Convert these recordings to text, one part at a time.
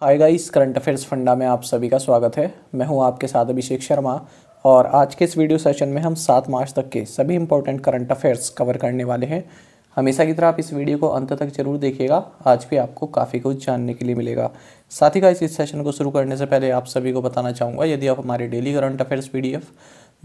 Hi guys current affairs फंडा में आप सभी का स्वागत है मैं हूं आपके साथ अभिषेक शर्मा और आज के इस वीडियो सेशन में हम सात मार्च तक के सभी इंपॉर्टेंट करंट अफेयर्स कवर करने वाले हैं हमेशा की तरह आप इस वीडियो को अंत तक जरूर देखिएगा आज भी आपको काफ़ी कुछ जानने के लिए मिलेगा साथ ही का इस सेशन को शुरू करने से पहले आप सभी को बताना चाहूँगा यदि आप हमारे daily current affairs P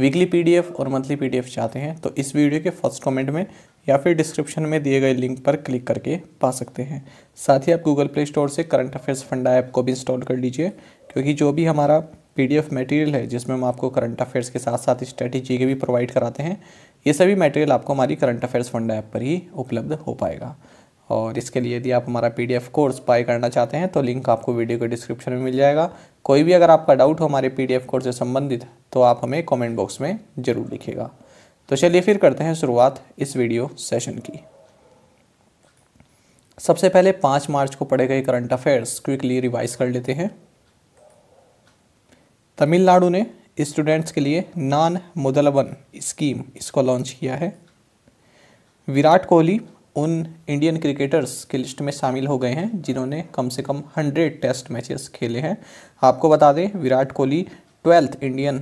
weekly PDF और मंथली पीडीएफ चाहते हैं तो इस वीडियो के फर्स्ट कमेंट में या फिर डिस्क्रिप्शन में दिए गए लिंक पर क्लिक करके पा सकते हैं साथ ही आप गूगल प्ले स्टोर से करंट अफेयर्स फंडा ऐप को भी इंस्टॉल कर लीजिए क्योंकि जो भी हमारा पीडीएफ मटेरियल है जिसमें हम आपको करंट अफेयर्स के साथ साथ स्ट्रैटेजी के भी प्रोवाइड कराते हैं ये सभी मटेरियल आपको हमारी करंट अफेयर्स फंडा ऐप पर ही उपलब्ध हो पाएगा और इसके लिए यदि आप हमारा पीडीएफ कोर्स बाय करना चाहते हैं तो लिंक आपको वीडियो के डिस्क्रिप्शन में मिल जाएगा कोई भी अगर आपका डाउट हो हमारे पीडीएफ कोर्स से संबंधित तो आप हमें कमेंट बॉक्स में ज़रूर लिखेगा तो चलिए फिर करते हैं शुरुआत इस वीडियो सेशन की सबसे पहले पाँच मार्च को पढ़े गए करंट अफेयर्स क्विकली रिवाइज कर लेते हैं तमिलनाडु ने स्टूडेंट्स के लिए नान मुदलवन स्कीम इसको लॉन्च किया है विराट कोहली उन इंडियन क्रिकेटर्स की लिस्ट में शामिल हो गए हैं जिन्होंने कम से कम हंड्रेड टेस्ट मैचेस खेले हैं आपको बता दें Virat Kohli twelfth Indian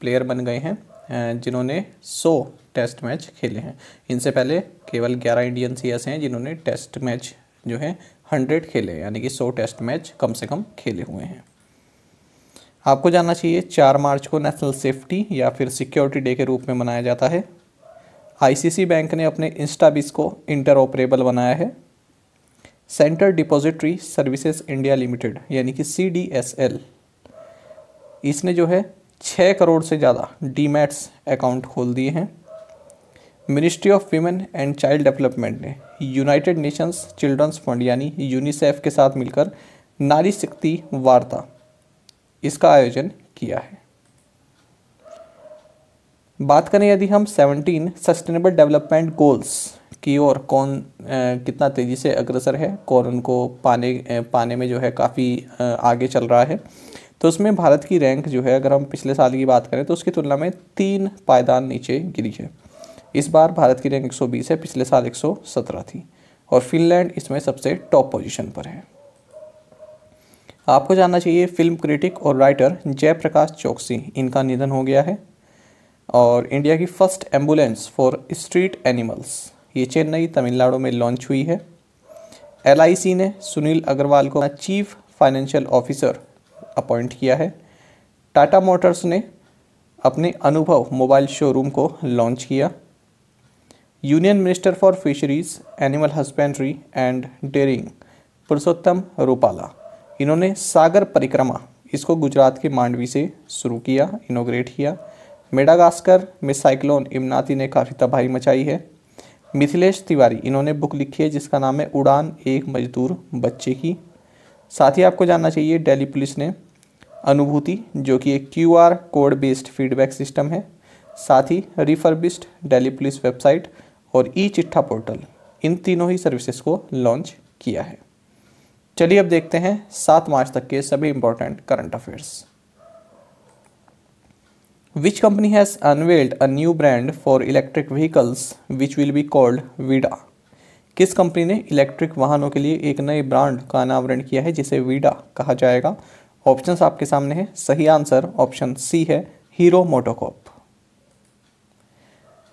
player बन गए हैं जिन्होंने सौ टेस्ट मैच खेले हैं इनसे पहले केवल ग्यारह इंडियन सी ऐसे हैं जिन्होंने टेस्ट मैच जो है हंड्रेड खेले यानी कि सौ टेस्ट मैच कम से कम खेले हुए हैं आपको जानना चाहिए चार मार्च को नेशनल सेफ्टी या फिर सिक्योरिटी डे के रूप में मनाया जाता है आईसीसी बैंक ने अपने इंस्टाबिस को इंटरऑपरेबल बनाया है centre depository services India limited यानी कि सी डी एस एल इसने जो है छः करोड़ से ज़्यादा डीमैट्स अकाउंट खोल दिए हैं ministry of women and child development ने यूनाइटेड नेशंस चिल्ड्रंस फंड यानी यूनिसेफ के साथ मिलकर नारी शक्ति वार्ता इसका आयोजन किया है बात करें यदि हम 17 सस्टेनेबल डेवलपमेंट गोल्स की ओर कौन आ, कितना तेज़ी से अग्रसर है कौन उनको पाने पाने में जो है काफ़ी आगे चल रहा है तो उसमें भारत की रैंक जो है अगर हम पिछले साल की बात करें तो उसकी तुलना में तीन पायदान नीचे गिरी है इस बार भारत की रैंक 120 है पिछले साल 117 थी और फिनलैंड इसमें सबसे टॉप पोजीशन पर है आपको जानना चाहिए फिल्म क्रिटिक और राइटर जयप्रकाश चौकसी इनका निधन हो गया है और इंडिया की first ambulance for street animals ये चेन्नई तमिलनाडु में लॉन्च हुई है एल ने सुनील अग्रवाल को चीफ फाइनेंशियल ऑफिसर अपॉइंट किया है टाटा मोटर्स ने अपने अनुभव मोबाइल शोरूम को लॉन्च किया union minister for fisheries animal husbandry and dairying Purushottam Rupala इन्होंने सागर परिक्रमा इसको गुजरात के मांडवी से शुरू किया इनोग्रेट किया मेडागास्कर में साइक्लोन इमनाती ने काफ़ी तबाही मचाई है मिथिलेश तिवारी इन्होंने बुक लिखी है जिसका नाम है उड़ान एक मजदूर बच्चे की साथ ही आपको जानना चाहिए दिल्ली पुलिस ने अनुभूति जो कि एक Q R code based feedback system है साथ ही रिफर्बिस्ड दिल्ली पुलिस वेबसाइट और ई चिट्ठा पोर्टल इन तीनों ही सर्विसेज को लॉन्च किया है चलिए अब देखते हैं सात मार्च तक के सभी important current affairs Which company has unveiled a new brand for electric vehicles which will be called VIDA? किस कंपनी ने इलेक्ट्रिक वाहनों के लिए एक नए ब्रांड का अनावरण किया है जिसे वीडा कहा जाएगा ऑप्शंस आपके सामने हैं सही आंसर ऑप्शन सी है हीरो मोटोकॉप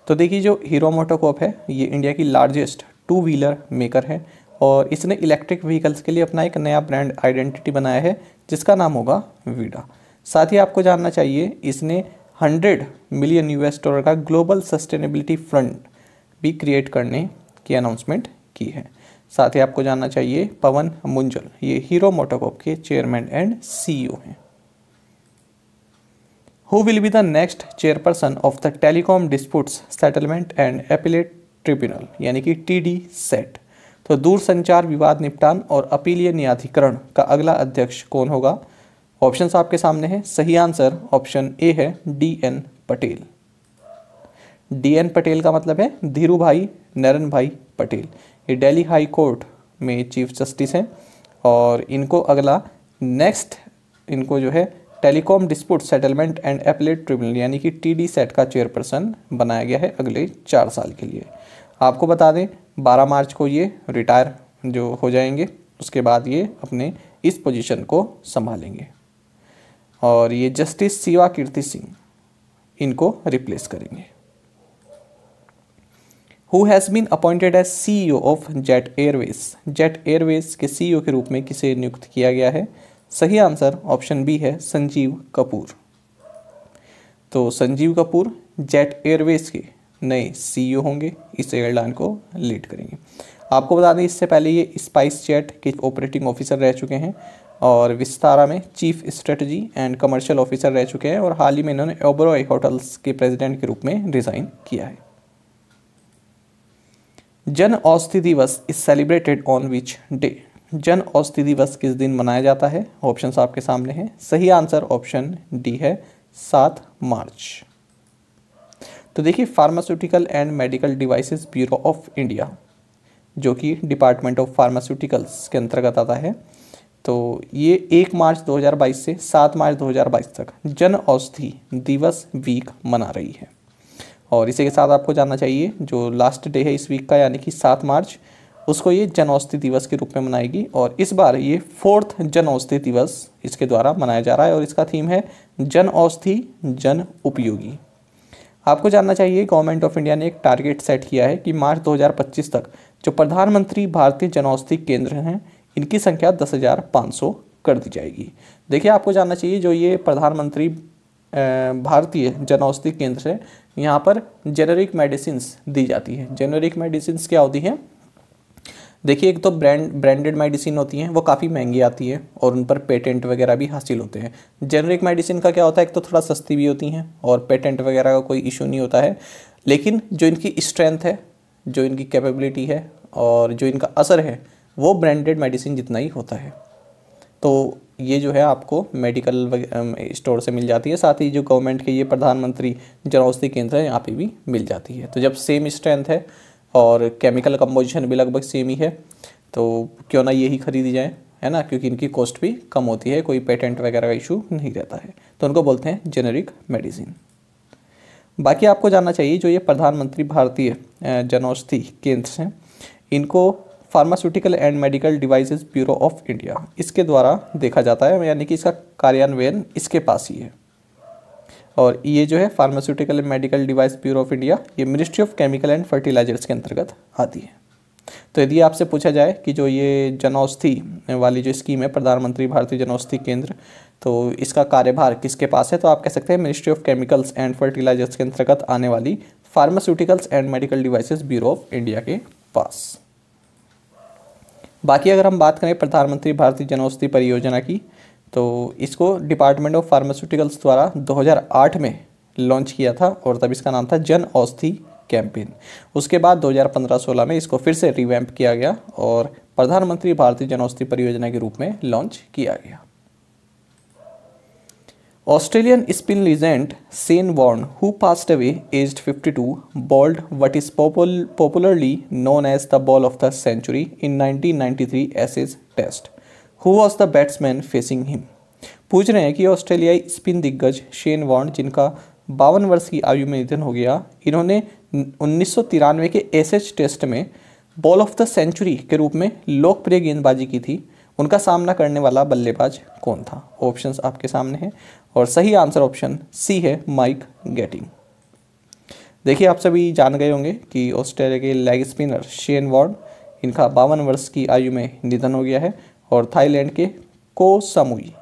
तो देखिए जो हीरो मोटोकॉप है ये इंडिया की लार्जेस्ट टू व्हीलर मेकर है और इसने इलेक्ट्रिक व्हीकल्स के लिए अपना एक नया ब्रांड आइडेंटिटी बनाया है जिसका नाम होगा वीडा साथ ही आपको जानना चाहिए इसने हंड्रेड मिलियन यूएस डॉलर का ग्लोबल सस्टेनेबिलिटी फंड भी क्रिएट करने की अनाउंसमेंट की है साथ ही आपको जानना चाहिए पवन मुंजल ये हीरो मोटोकॉप के चेयरमैन एंड सीईओ e हैं who will be the next chairperson of the telecom disputes settlement and appellate tribunal यानी कि टी डी सेट तो दूरसंचार विवाद निपटान और अपीलीय न्यायाधिकरण का अगला अध्यक्ष कौन होगा ऑप्शन आपके सामने है सही आंसर ऑप्शन ए है D N Patel D N Patel का मतलब है धीरू भाई नरन भाई पटेल ये दिल्ली हाई कोर्ट में चीफ जस्टिस हैं और इनको अगला नेक्स्ट इनको जो है telecom dispute settlement and appellate tribunal यानी कि टी डी सेट का चेयरपर्सन बनाया गया है अगले चार साल के लिए आपको बता दें बारह मार्च को ये रिटायर जो हो जाएंगे उसके बाद ये अपने इस पोजीशन को संभालेंगे और ये जस्टिस शिवा कीर्ति सिंह इनको रिप्लेस करेंगे who has been appointed as CEO of Jet Airways Jet Airways के सीईओ e के रूप में किसे नियुक्त किया गया है सही आंसर ऑप्शन बी है संजीव कपूर तो संजीव कपूर जेट एयरवेज के नए सीईओ e होंगे इस एयरलाइन को लीड करेंगे आपको बता दें इससे पहले ये स्पाइस जेट के ऑपरेटिंग ऑफिसर रह चुके हैं और विस्तारा में chief strategy and commercial officer रह चुके हैं और हाल ही में इन्होंने ओबरॉय होटल्स के प्रेसिडेंट के रूप में रिज़ाइन किया है Jan Aushadhi Diwas is celebrated on which day Jan Aushadhi दिवस किस दिन मनाया जाता है ऑप्शन आपके सामने हैं सही आंसर ऑप्शन डी है सात मार्च तो देखिए pharmaceutical and medical devices bureau of India जो कि डिपार्टमेंट ऑफ फार्मास्यूटिकल्स के अंतर्गत आता है तो ये एक मार्च 2022 से सात मार्च 2022 तक जन औषधि दिवस वीक मना रही है और इसी के साथ आपको जानना चाहिए जो लास्ट डे है इस वीक का यानी कि सात मार्च उसको ये जन औषधि दिवस के रूप में मनाएगी और इस बार ये फोर्थ जन औषधि दिवस इसके द्वारा मनाया जा रहा है और इसका थीम है जन औषधि जन उपयोगी आपको जानना चाहिए गवर्नमेंट ऑफ इंडिया ने एक टारगेट सेट किया है कि मार्च 2025 तक जो प्रधानमंत्री भारतीय जन औषधि केंद्र हैं इनकी संख्या दस हज़ार पाँच सौ कर दी जाएगी देखिए आपको जानना चाहिए जो ये प्रधानमंत्री भारतीय जन औषधि केंद्र है यहाँ पर जेनरिक मेडिसिन दी जाती है जेनरिक मेडिसिन क्या होती हैं देखिए एक तो ब्रांड ब्रांडेड मेडिसिन होती हैं वो काफ़ी महंगी आती है और उन पर पेटेंट वगैरह भी हासिल होते हैं जेनरिक मेडिसिन का क्या होता है एक तो थोड़ा सस्ती भी होती हैं और पेटेंट वगैरह का कोई इशू नहीं होता है लेकिन जो इनकी स्ट्रेंथ है जो इनकी कैपेबिलिटी है और जो इनका असर है वो ब्रांडेड मेडिसिन जितना ही होता है तो ये जो है आपको मेडिकल स्टोर से मिल जाती है साथ ही जो गवर्नमेंट के ये प्रधानमंत्री जन औषधि केंद्र है यहाँ पे भी मिल जाती है तो जब सेम स्ट्रेंथ है और केमिकल कंपोजिशन भी लगभग सेम ही है तो क्यों ना यही खरीदी जाए है ना क्योंकि इनकी कॉस्ट भी कम होती है कोई पेटेंट वगैरह का इशू नहीं रहता है तो उनको बोलते हैं जेनरिक मेडिसिन बाकी आपको जानना चाहिए जो ये प्रधानमंत्री भारतीय जन औषधि केंद्र हैं इनको pharmaceutical and medical devices bureau of India इसके द्वारा देखा जाता है यानी कि इसका कार्यान्वयन इसके पास ही है और ये जो है pharmaceutical and medical device bureau of India ये ministry of chemical and fertilisers के अंतर्गत आती है तो यदि आपसे पूछा जाए कि जो ये जनौषधि वाली जो स्कीम है प्रधानमंत्री भारतीय जनौषधि केंद्र तो इसका कार्यभार किसके पास है तो आप कह सकते हैं ministry of chemicals and fertilisers के अंतर्गत आने वाली pharmaceuticals and medical devices bureau of India के पास बाकी अगर हम बात करें प्रधानमंत्री भारतीय औषधि परियोजना की तो इसको डिपार्टमेंट ऑफ फार्मास्यूटिकल्स द्वारा 2008 में लॉन्च किया था और तब इसका नाम था जन औषधि कैंपेन उसके बाद 2015-16 में इसको फिर से रिवैम्प किया गया और प्रधानमंत्री भारतीय औषधि परियोजना के रूप में लॉन्च किया गया Australian spin legend Shane Warne who passed away aged 52 to bowled what is popularly known as the ball of the century in 1993 Ashes test who was the batsman facing him पूछ रहे हैं कि ऑस्ट्रेलियाई spin दिग्गज Shane Warne जिनका बावन वर्ष की आयु में निधन हो गया इन्होंने उन्नीस सौ तिरानवे के एसेज टेस्ट में बॉल ऑफ द सेंचुरी के रूप में लोकप्रिय गेंदबाजी की थी उनका सामना करने वाला बल्लेबाज कौन था ऑप्शंस आपके सामने हैं और सही आंसर ऑप्शन सी है माइक गेटिंग देखिए आप सभी जान गए होंगे कि ऑस्ट्रेलिया के लेग स्पिनर शेन वार्ड इनका बावन वर्ष की आयु में निधन हो गया है और थाईलैंड के को समुई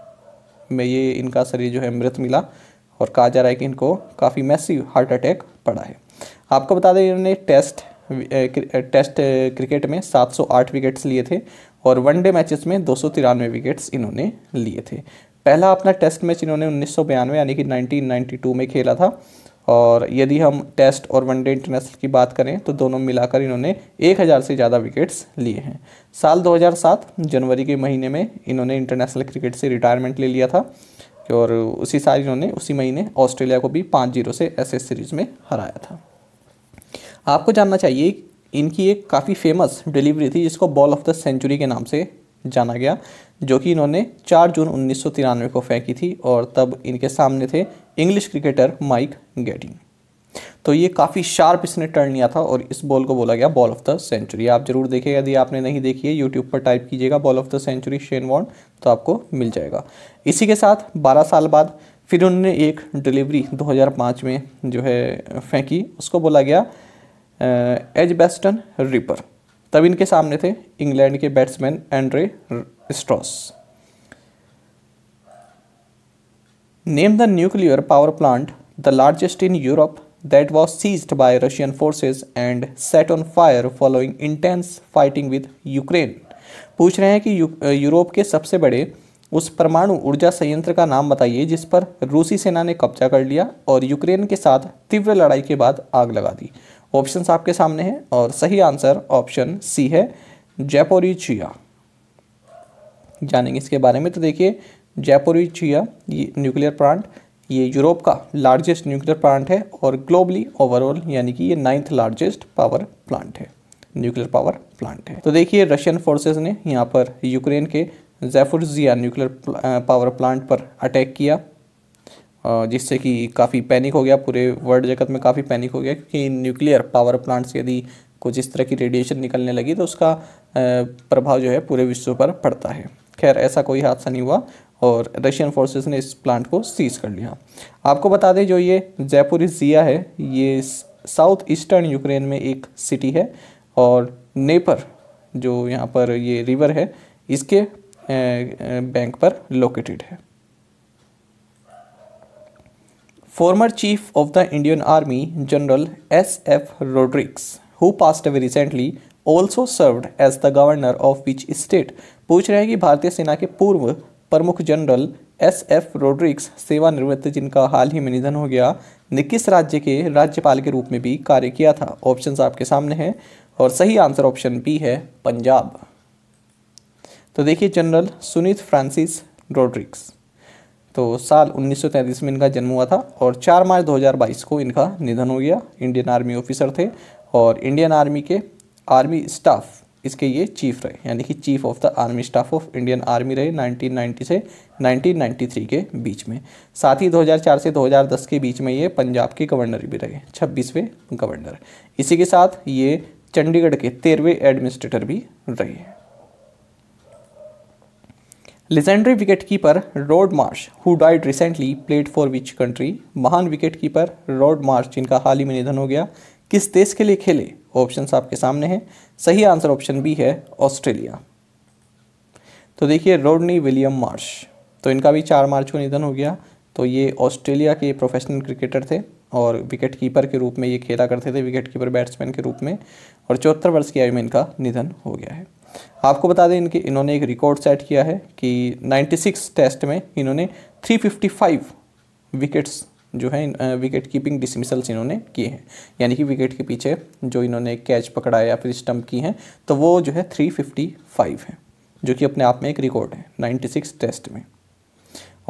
में ये इनका शरीर जो है मृत मिला और कहा जा रहा है कि इनको काफ़ी मैसिव हार्ट अटैक पड़ा है आपको बता दें इन्होंने टेस्ट टेस्ट क्रिकेट में 708 विकेट्स लिए थे और वनडे मैचेस में दो विकेट्स इन्होंने लिए थे पहला अपना टेस्ट मैच इन्होंने उन्नीस यानी कि 1992 में खेला था और यदि हम टेस्ट और वनडे इंटरनेशनल की बात करें तो दोनों मिलाकर इन्होंने 1000 से ज़्यादा विकेट्स लिए हैं साल 2007 जनवरी के महीने में इन्होंने इंटरनेशनल क्रिकेट से रिटायरमेंट ले लिया था और उसी साल इन्होंने उसी महीने ऑस्ट्रेलिया को भी पाँच जीरो से एस सीरीज़ में हराया था आपको जानना चाहिए इनकी एक काफ़ी फेमस डिलीवरी थी जिसको बॉल ऑफ द सेंचुरी के नाम से जाना गया जो कि इन्होंने 4 जून उन्नीस को फेंकी थी और तब इनके सामने थे इंग्लिश क्रिकेटर माइक गेटिंग तो ये काफ़ी शार्प इसने टर्न लिया था और इस बॉल को बोला गया बॉल ऑफ द सेंचुरी आप जरूर देखिए यदि आपने नहीं देखी है यूट्यूब पर टाइप कीजिएगा ball of the century Shane Warne तो आपको मिल जाएगा इसी के साथ 12 साल बाद फिर उन्होंने एक डिलीवरी 2005 में जो है फेंकी उसको बोला गया एज बेस्टन रिपर तब इनके सामने थे इंग्लैंड के batsman Andrew Strauss name the nuclear power plant the largest in Europe that was seized by Russian forces and set on fire following intense fighting with Ukraine पूछ रहे हैं कि यूरोप के सबसे बड़े उस परमाणु ऊर्जा संयंत्र का नाम बताइए जिस पर रूसी सेना ने कब्जा कर लिया और यूक्रेन के साथ तीव्र लड़ाई के बाद आग लगा दी ऑप्शन आपके सामने हैं और सही आंसर ऑप्शन सी है जयपुरी चिया जानेंगे इसके बारे में तो देखिए जयपुरी चिया ये न्यूक्लियर प्लांट ये यूरोप का लार्जेस्ट न्यूक्लियर प्लांट है और ग्लोबली ओवरऑल यानी कि ये नाइन्थ लार्जेस्ट पावर प्लांट है न्यूक्लियर पावर प्लांट है तो देखिए रशियन फोर्सेस ने यहाँ पर यूक्रेन के जैफुरजिया न्यूक्लियर पावर प्लांट पर अटैक किया जिससे कि काफ़ी पैनिक हो गया पूरे वर्ल्ड जगत में काफ़ी पैनिक हो गया क्योंकि न्यूक्लियर पावर प्लांट्स यदि कुछ इस तरह की रेडिएशन निकलने लगी तो उसका प्रभाव जो है पूरे विश्व पर पड़ता है खैर ऐसा कोई हादसा नहीं हुआ और रशियन फोर्सेस ने इस प्लांट को सीज कर लिया आपको बता दें जो ये जयपुर जिया है ये साउथ ईस्टर्न यूक्रेन में एक सिटी है और नेपर जो यहाँ पर ये रिवर है इसके बैंक पर लोकेटेड है former chief of the Indian Army, General S.F. Rodrigues, who passed away recently, also served as the governor of which state पूछ रहे हैं कि भारतीय सेना के पूर्व प्रमुख जनरल एस एफ रोड्रिक्स सेवानिवृत्त जिनका हाल ही में निधन हो गया ने किस राज्य के राज्यपाल के रूप में भी कार्य किया था ऑप्शन आपके सामने हैं और सही आंसर ऑप्शन बी है पंजाब तो देखिए जनरल सुनीत फ्रांसिस रोड्रिक्स तो साल 1933 में इनका जन्म हुआ था और 4 मार्च 2022 को इनका निधन हो गया इंडियन आर्मी ऑफिसर थे और इंडियन आर्मी के आर्मी स्टाफ इसके ये चीफ रहे यानी कि chief of the army staff of Indian army रहे 1990 से 1993 के बीच में साथ ही 2004 से 2010 के बीच में ये पंजाब के गवर्नर भी रहे छब्बीसवें गवर्नर इसी के साथ ये चंडीगढ़ के तेरहवें एडमिनिस्ट्रेटर भी रहे legendary wicket keeper Rod Marsh who died recently played for which country महान विकेट कीपर रॉड मार्श जिनका हाल ही में निधन हो गया किस देश के लिए खेले ऑप्शन आपके सामने हैं सही आंसर ऑप्शन बी है ऑस्ट्रेलिया तो देखिए रोडनी विलियम मार्श तो इनका भी चार मार्च को निधन हो गया तो ये ऑस्ट्रेलिया के प्रोफेशनल क्रिकेटर थे और विकेट कीपर के रूप में ये खेला करते थे विकेट कीपर बैट्समैन के रूप में और चौहत्तर वर्ष की आयु में इनका निधन हो गया है आपको बता दें इनके इन्होंने एक रिकॉर्ड सेट किया है कि 96 टेस्ट में इन्होंने 355 विकेट्स जो है विकेट कीपिंग डिसमिसल्स इन्होंने किए हैं यानी कि विकेट के पीछे जो इन्होंने कैच पकड़ा या फिर स्टम्प की हैं तो वो जो है 355 है जो कि अपने आप में एक रिकॉर्ड है 96 टेस्ट में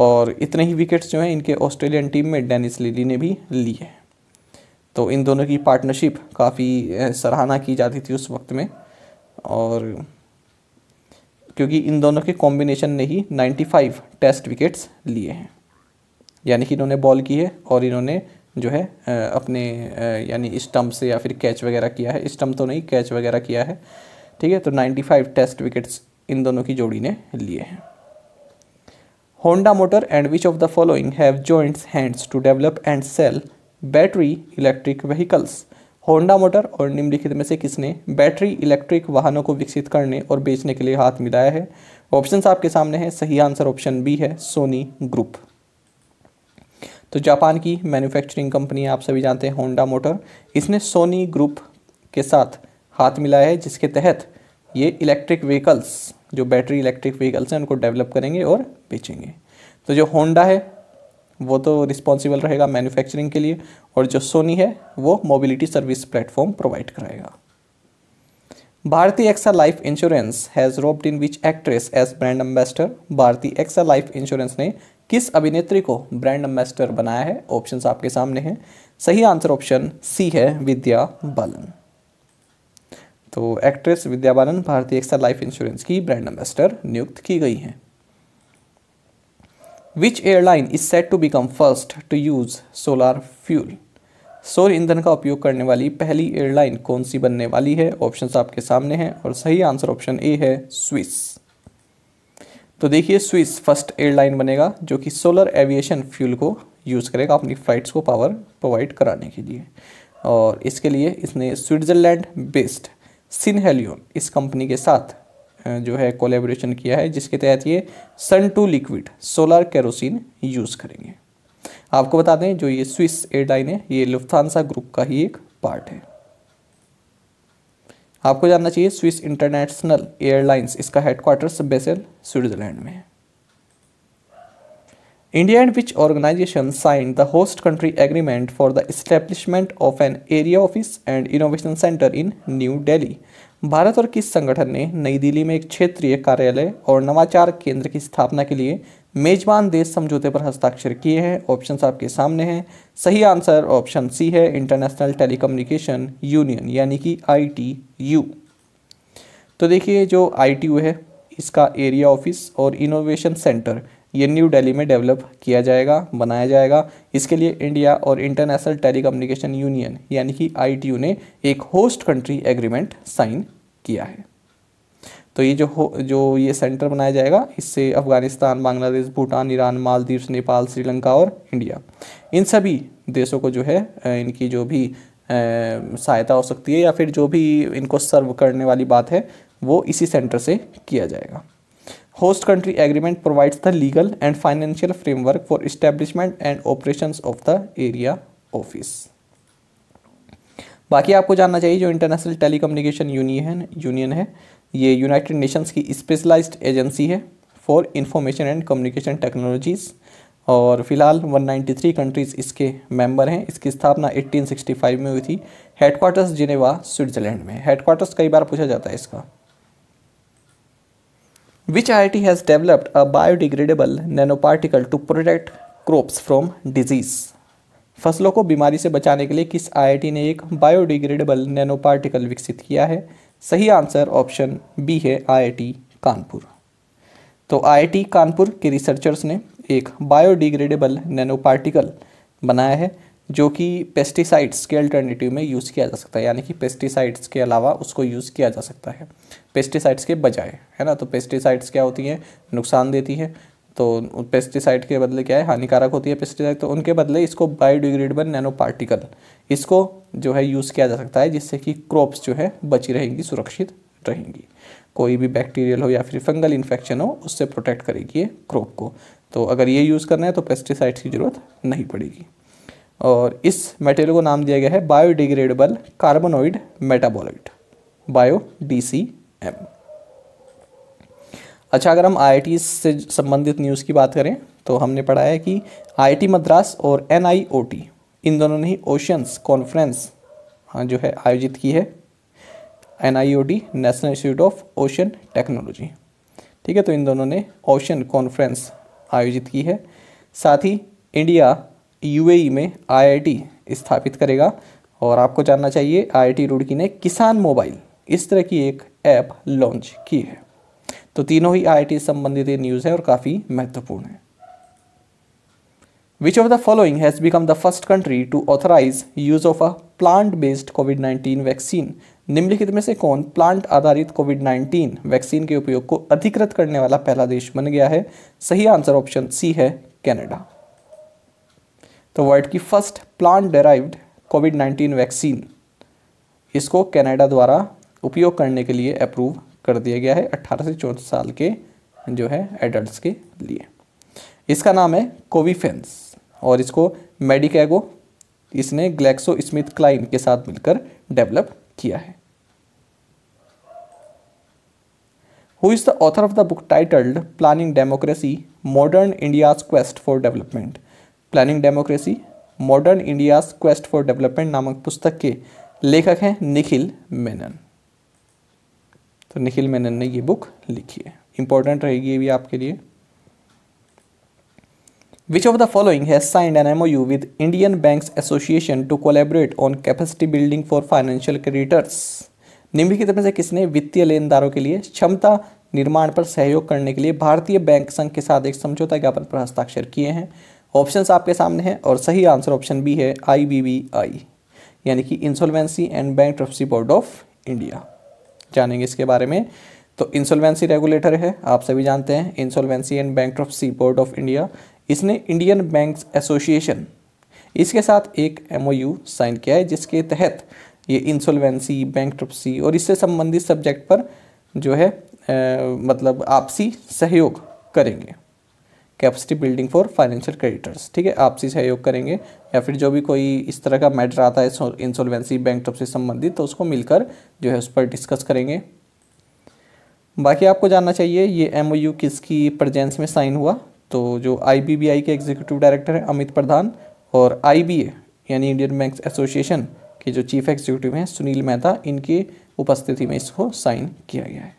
और इतने ही विकेट्स जो हैं इनके ऑस्ट्रेलियन टीम में डेनिस लिली ने भी ली है तो इन दोनों की पार्टनरशिप काफ़ी सराहना की जाती थी उस वक्त में और क्योंकि इन दोनों के कॉम्बिनेशन ने ही 95 टेस्ट विकेट्स लिए हैं यानी कि इन्होंने बॉल की है और इन्होंने जो है अपने यानी स्टम्प से या फिर कैच वगैरह किया है स्टम्प तो नहीं कैच वगैरह किया है ठीक है तो 95 टेस्ट विकेट्स इन दोनों की जोड़ी ने लिए हैं Honda motor and which of the following have joints hands to develop and sell battery electric vehicles Honda motor और निम्नलिखित में से किसने बैटरी इलेक्ट्रिक वाहनों को विकसित करने और बेचने के लिए हाथ मिलाया है ऑप्शंस आपके सामने हैं सही आंसर ऑप्शन बी है सोनी ग्रुप तो जापान की मैन्युफैक्चरिंग कंपनी आप सभी जानते हैं होंडा मोटर इसने सोनी ग्रुप के साथ हाथ मिलाया है जिसके तहत ये इलेक्ट्रिक व्हीकल्स जो बैटरी इलेक्ट्रिक व्हीकल्स हैं उनको डेवलप करेंगे और बेचेंगे तो जो होंडा है वो तो रिस्पॉन्सिबल रहेगा मैन्युफैक्चरिंग के लिए और जो सोनी है वो मोबिलिटी सर्विस प्लेटफॉर्म प्रोवाइड कराएगा Bharti AXA life insurance has roped in which actress as brand ambassador? Bharti AXA life insurance ने किस अभिनेत्री को ब्रांड एम्बेसडर बनाया है ऑप्शंस आपके सामने हैं सही आंसर ऑप्शन सी है विद्या बालन तो एक्ट्रेस विद्या बालन भारतीय एक्सा लाइफ इंश्योरेंस की ब्रांड एम्बेसडर नियुक्त की गई हैं which airline is set to become first to use solar fuel सौर ईंधन का उपयोग करने वाली पहली एयरलाइन कौन सी बनने वाली है ऑप्शंस आपके सामने हैं और सही आंसर ऑप्शन ए है स्विस तो देखिए स्विस फर्स्ट एयरलाइन बनेगा जो कि सोलर एविएशन फ्यूल को यूज़ करेगा अपनी फ्लाइट्स को पावर प्रोवाइड कराने के लिए और इसके लिए इसने स्विट्ज़रलैंड बेस्ड सिनहेलियोन इस कंपनी के साथ जो है कोलेब्रेशन किया है जिसके तहत ये sun to liquid solar kerosene use करेंगे आपको बता दें जो ये स्विस एयरलाइन है ये लुफ्थानसा ग्रुप का ही एक पार्ट है आपको जानना चाहिए स्विस इंटरनेशनल एयरलाइंस इसका हेडक्वार्टर बेसल स्विट्जरलैंड में है India and which organisation sign the host country agreement for the establishment of an area office and innovation centre in new Delhi Bharat और किस संगठन ने नई दिल्ली में एक क्षेत्रीय कार्यालय और नवाचार केंद्र की स्थापना के लिए मेजबान देश समझौते पर हस्ताक्षर किए हैं ऑप्शन आपके सामने हैं सही आंसर ऑप्शन सी है इंटरनेशनल टेलीकम्युनिकेशन यूनियन यानी कि आईटीयू तो देखिए जो आईटीयू है इसका एरिया ऑफिस और इनोवेशन सेंटर ये न्यू दिल्ली में डेवलप किया जाएगा बनाया जाएगा इसके लिए इंडिया और इंटरनेशनल टेलीकम्युनिकेशन यूनियन यानी कि आई ने एक होस्ट कंट्री एग्रीमेंट साइन किया है तो ये जो हो जो ये सेंटर बनाया जाएगा इससे अफगानिस्तान बांग्लादेश भूटान ईरान मालदीव नेपाल श्रीलंका और इंडिया इन सभी देशों को जो है इनकी जो भी सहायता हो सकती है या फिर जो भी इनको सर्व करने वाली बात है वो इसी सेंटर से किया जाएगा host country agreement provides the legal and financial framework for establishment and operations of the area office बाकी आपको जानना चाहिए जो इंटरनेशनल टेलीकम्युनिकेशन यूनियन यूनियन है ये यूनाइटेड नेशंस की स्पेशलाइज्ड एजेंसी है for information and communication technologies और फिलहाल 193 कंट्रीज़ इसके मेंबर हैं इसकी स्थापना 1865 में हुई थी हेडक्वार्टर्स जिनेवा स्विट्ज़रलैंड में हेडक्वार्टर्स कई बार पूछा जाता है इसका Which IIT has developed a biodegradable nanoparticle to protect crops from disease? फसलों को बीमारी से बचाने के लिए किस आईआईटी ने एक बायोडिग्रेडेबल नैनो पार्टिकल विकसित किया है सही आंसर ऑप्शन बी है आईआईटी कानपुर तो आईआईटी कानपुर के रिसर्चर्स ने एक बायोडिग्रेडेबल नैनो पार्टिकल बनाया है जो कि पेस्टिसाइड्स के अल्टरनेटिव में यूज़ किया जा सकता है यानी कि पेस्टिसाइड्स के अलावा उसको यूज़ किया जा सकता है पेस्टिसाइड्स के बजाय है ना तो पेस्टिसाइड्स क्या होती हैं नुकसान देती है तो पेस्टिसाइड के बदले क्या है हानिकारक होती है पेस्टिसाइड तो उनके बदले इसको बायोडिग्रेडेबल नैनो पार्टिकल इसको जो है यूज़ किया जा सकता है जिससे कि क्रॉप्स जो है बची रहेंगी सुरक्षित रहेंगी कोई भी बैक्टीरियल हो या फिर फंगल इन्फेक्शन हो उससे प्रोटेक्ट करेगी ये क्रॉप को तो अगर ये यूज़ करना है तो पेस्टिसाइड्स की ज़रूरत नहीं पड़ेगी और इस मटेरियल को नाम दिया गया है biodegradable carbonoid metabolite bio D C M अच्छा अगर हम आई से संबंधित न्यूज़ की बात करें तो हमने पढ़ा है कि आई मद्रास और एन इन दोनों ने ही ओशियंस कॉन्फ्रेंस हाँ जो है आयोजित की है an national institute of ocean technology ठीक है तो इन दोनों ने ओशन कॉन्फ्रेंस आयोजित की है साथ ही इंडिया यूएई e में आईआईटी स्थापित करेगा और आपको जानना चाहिए आईआईटी रुड़की ने किसान मोबाइल इस तरह की एक ऐप लॉन्च की है तो तीनों ही आईआईटी संबंधित न्यूज़ है और काफ़ी महत्वपूर्ण है which of the following has become the first country to authorise use of a plant based covid 19 vaccine निम्नलिखित में से कौन प्लांट आधारित कोविड 19 वैक्सीन के उपयोग को अधिकृत करने वाला पहला देश बन गया है सही आंसर ऑप्शन सी है कैनेडा तो वर्ल्ड की first plant derived covid nineteen vaccine इसको कनाडा द्वारा उपयोग करने के लिए अप्रूव कर दिया गया है अट्ठारह से चौदह साल के जो है एडल्ट के लिए इसका नाम है कोविफेंस और इसको मेडिकैगो इसने ग्लैक्सो स्मिथ क्लाइन के साथ मिलकर डेवलप किया है who is the author of the book titled planning democracy modern India's quest for development planning democracy modern India's quest for development नामक पुस्तक के लेखक हैं निखिल मेनन तो निखिल मेनन ने ये बुक लिखी है इंपॉर्टेंट रहेगी ये भी आपके लिए the following has signed an M O U with Indian bank association to collaborate on capacity building for financial creditors निम्नलिखित में से किसने वित्तीय लेनदारों के लिए क्षमता निर्माण पर सहयोग करने के लिए भारतीय बैंक संघ के साथ एक समझौता ज्ञापन पर हस्ताक्षर किए हैं ऑप्शंस आपके सामने हैं और सही आंसर ऑप्शन बी है आई बी बी आई यानी कि insolvency and bankruptcy board of India जानेंगे इसके बारे में तो इंसॉल्वेंसी रेगुलेटर है आप सभी जानते हैं insolvency and bankruptcy board of India इसने इंडियन बैंक एसोसिएशन इसके साथ एक एम साइन किया है जिसके तहत ये इंसॉल्वेंसी बैंक ट्रफ्सी और इससे संबंधित सब्जेक्ट पर जो है आ, मतलब आपसी सहयोग करेंगे capacity building for financial creditors ठीक है आपसी सहयोग करेंगे या फिर जो भी कोई इस तरह का मैटर आता है इंसोलवेंसी बैंक से संबंधित तो उसको मिलकर जो है उस पर डिस्कस करेंगे बाकी आपको जानना चाहिए ये एम किसकी प्रजेंस में साइन हुआ तो जो आई के एग्जीक्यूटिव डायरेक्टर हैं अमित प्रधान और आई यानी इंडियन बैंक एसोसिएशन के जो चीफ एग्जीक्यूटिव हैं सुनील मेहता इनकी उपस्थिति में इसको साइन किया गया है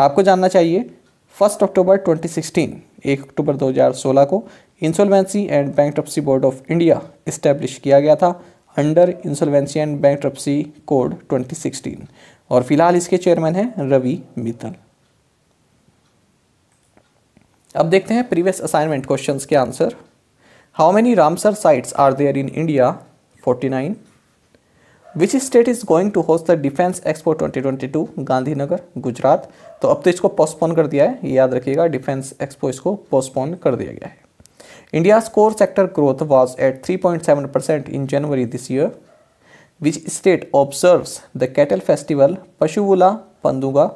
आपको जानना चाहिए फर्स्ट अक्टूबर 2016 एक अक्टूबर 2016 को insolvency and bank board of India establish किया गया था under insolvency and bank code 2016 और फिलहाल इसके चेयरमैन हैं रवि मित्तल अब देखते हैं प्रीवियस असाइनमेंट क्वेश्चंस के answer how many Ramsar sites are there in India 49 which state is going to host the defence expo 2022 Gandhinagar Gujarat तो अब तो इसको पोस्टपोन कर दिया है याद रखिएगा डिफेंस एक्सपो इसको पोस्टपोन कर दिया गया है India core sector growth was at 3.7 percent in January this year which state observe the cattle festival Pashuvula Panduga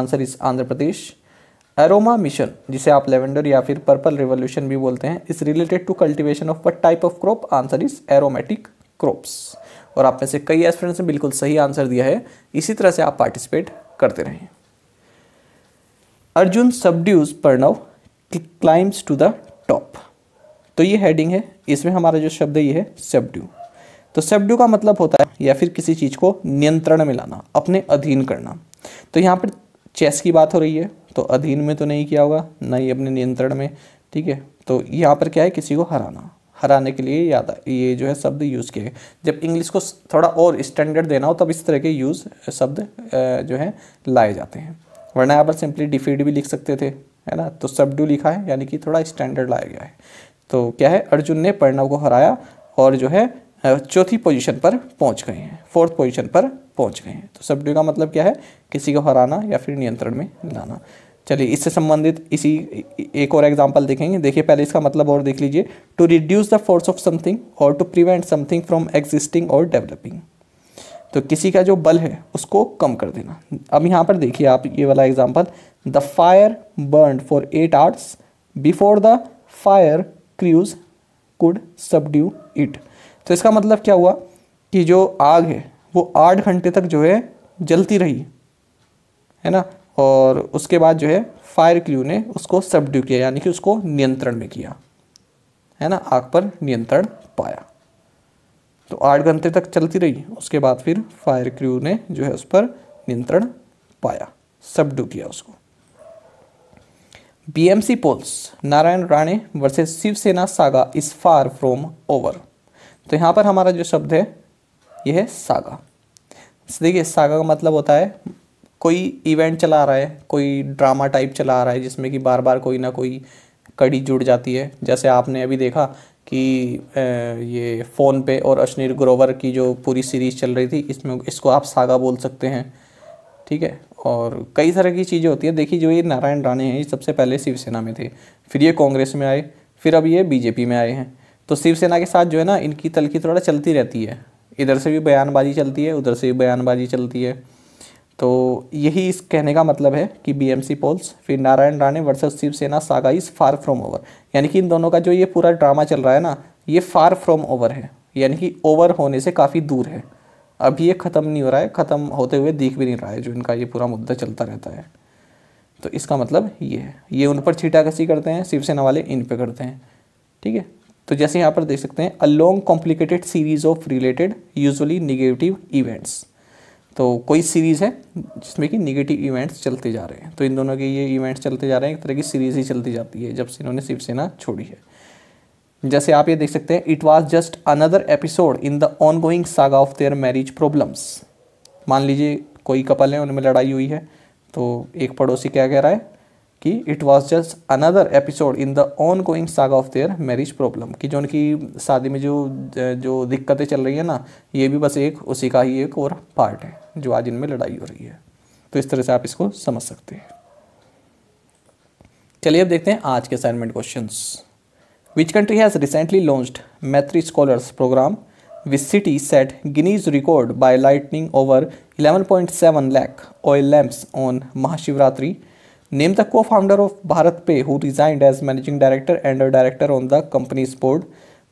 answer is Andhra Pradesh aroma mission जिसे आप लेवेंडर या फिर पर्पल रिवोल्यूशन भी बोलते हैं is related to cultivation of what type of crop answer is aromatic crops और आप में से कई एस्पिरेंट्स ने बिल्कुल सही आंसर दिया है इसी तरह से आप पार्टिसिपेट करते रहें Arjun subdues Pranav climbs to the top तो ये हेडिंग है इसमें हमारा जो शब्द है ये है सबड्यू तो सबड्यू का मतलब होता है या फिर किसी चीज़ को नियंत्रण में लाना अपने अधीन करना तो यहाँ पर चेस की बात हो रही है तो अधीन में तो नहीं किया होगा ना ही अपने नियंत्रण में ठीक है तो यहाँ पर क्या है किसी को हराना हराने के लिए याद ये जो है शब्द यूज़ किए जब इंग्लिश को थोड़ा और स्टैंडर्ड देना हो तब इस तरह के यूज़ शब्द जो है लाए जाते हैं वरना यहाँ पर सिंपली डिफीड भी लिख सकते थे है ना तो सबडू लिखा है यानी कि थोड़ा स्टैंडर्ड लाया गया है तो क्या है अर्जुन ने पर्णव को हराया और जो है चौथी पोजीशन पर पहुंच गए हैं फोर्थ पोजीशन पर पहुंच गए हैं तो सबड्यू का मतलब क्या है किसी को हराना या फिर नियंत्रण में लाना चलिए इससे संबंधित इसी एक और एग्जांपल देखेंगे देखिए पहले इसका मतलब और देख लीजिए to reduce the force of something और to prevent something from existing और डेवलपिंग तो किसी का जो बल है उसको कम कर देना अब यहाँ पर देखिए आप ये वाला example the fire burn for eight hours before the fire crews could subdue it तो इसका मतलब क्या हुआ कि जो आग है वो आठ घंटे तक जो है जलती रही है ना और उसके बाद जो है फायर क्ल्यू ने उसको सबड्यू किया यानी कि उसको नियंत्रण में किया है ना आग पर नियंत्रण पाया तो आठ घंटे तक चलती रही उसके बाद फिर फायर क्ल्यू ने जो है उस पर नियंत्रण पाया सबड्यू किया उसको BMC polls Narayan Rane versus Shiv Sena saga is far from over तो यहाँ पर हमारा जो शब्द है यह है सागा देखिए सागा का मतलब होता है कोई इवेंट चला रहा है कोई ड्रामा टाइप चला रहा है जिसमें कि बार बार कोई ना कोई कड़ी जुड़ जाती है जैसे आपने अभी देखा कि ये फ़ोन पे और अश्नीर ग्रोवर की जो पूरी सीरीज़ चल रही थी इसमें इसको आप सागा बोल सकते हैं ठीक है और कई तरह की चीज़ें होती है देखिए जो ये नारायण राणे हैं ये सबसे पहले शिवसेना में थे फिर ये कांग्रेस में आए फिर अब ये बीजेपी में आए हैं तो शिवसेना के साथ जो है ना इनकी तलखी थोड़ा चलती रहती है इधर से भी बयानबाजी चलती है उधर से भी बयानबाजी चलती है तो यही इस कहने का मतलब है कि बीएमसी पोल्स फिर Narayan Rane versus Shiv Sena saga is far from over यानी कि इन दोनों का जो ये पूरा ड्रामा चल रहा है ना ये फार फ्रॉम ओवर है यानी कि ओवर होने से काफ़ी दूर है अभी ये ख़त्म नहीं हो रहा है ख़त्म होते हुए दिख भी नहीं रहा है जो इनका ये पूरा मुद्दा चलता रहता है तो इसका मतलब ये है ये उन पर छीटा कसी करते हैं शिवसेना वाले इन पर करते हैं ठीक है तो जैसे यहाँ पर देख सकते हैं a long complicated series of related usually negative events तो कोई सीरीज़ है जिसमें कि निगेटिव इवेंट्स चलते जा रहे हैं तो इन दोनों के ये इवेंट्स चलते जा रहे हैं एक तरह की सीरीज़ ही चलती जाती है जब से इन्होंने शिवसेना छोड़ी है जैसे आप ये देख सकते हैं it was just another episode in the ongoing saga of their marriage problems मान लीजिए कोई कपल है उनमें लड़ाई हुई है तो एक पड़ोसी क्या कह रहा है कि it was just another episode in the ongoing saga of their marriage problem कि जो उनकी शादी में जो जो दिक्कतें चल रही है ना ये भी बस एक उसी का ही एक और पार्ट है जो आज इनमें लड़ाई हो रही है तो इस तरह से आप इसको समझ सकते हैं चलिए अब देखते हैं आज के assignment question which country has recently launched Maitri scholars programme which city set Guinness record by lighting over eleven point seven lakh oil lamps on Mahashivratri name the cofounder of BharatPe who resigned as managing director and director on the company's board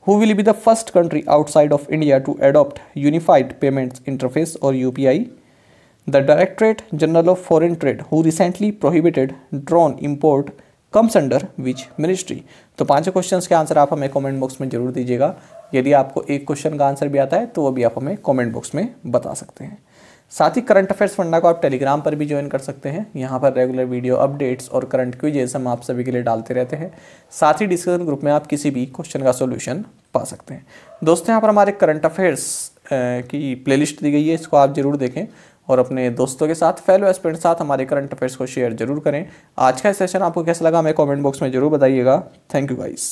who will be the first country outside of India to adopt unified payments interface और U P I the directorate general of foreign trade who recently prohibited drone import comes under which ministry तो पाँच question के answer आप हमें comment box में जरूर दीजिएगा यदि आपको एक क्वेश्चन का आंसर भी आता है तो वह भी आप हमें कॉमेंट बॉक्स में बता सकते हैं साथ ही करंट अफेयर्स फंडा को आप टेलीग्राम पर भी ज्वाइन कर सकते हैं यहाँ पर रेगुलर वीडियो अपडेट्स और करंट क्विजेस हम आप सभी के लिए डालते रहते हैं साथ ही डिस्कशन ग्रुप में आप किसी भी क्वेश्चन का सोल्यूशन पा सकते हैं दोस्तों यहाँ पर हमारे करंट अफेयर्स की प्ले दी गई है इसको आप जरूर देखें और अपने दोस्तों के साथ फेलो एस्पेंट साथ हमारे करंट अफेयर्स को शेयर जरूर करें आज का सेशन आपको कैसा लगा हमें कॉमेंट बॉक्स में जरूर बताइएगा थैंक यू गाइस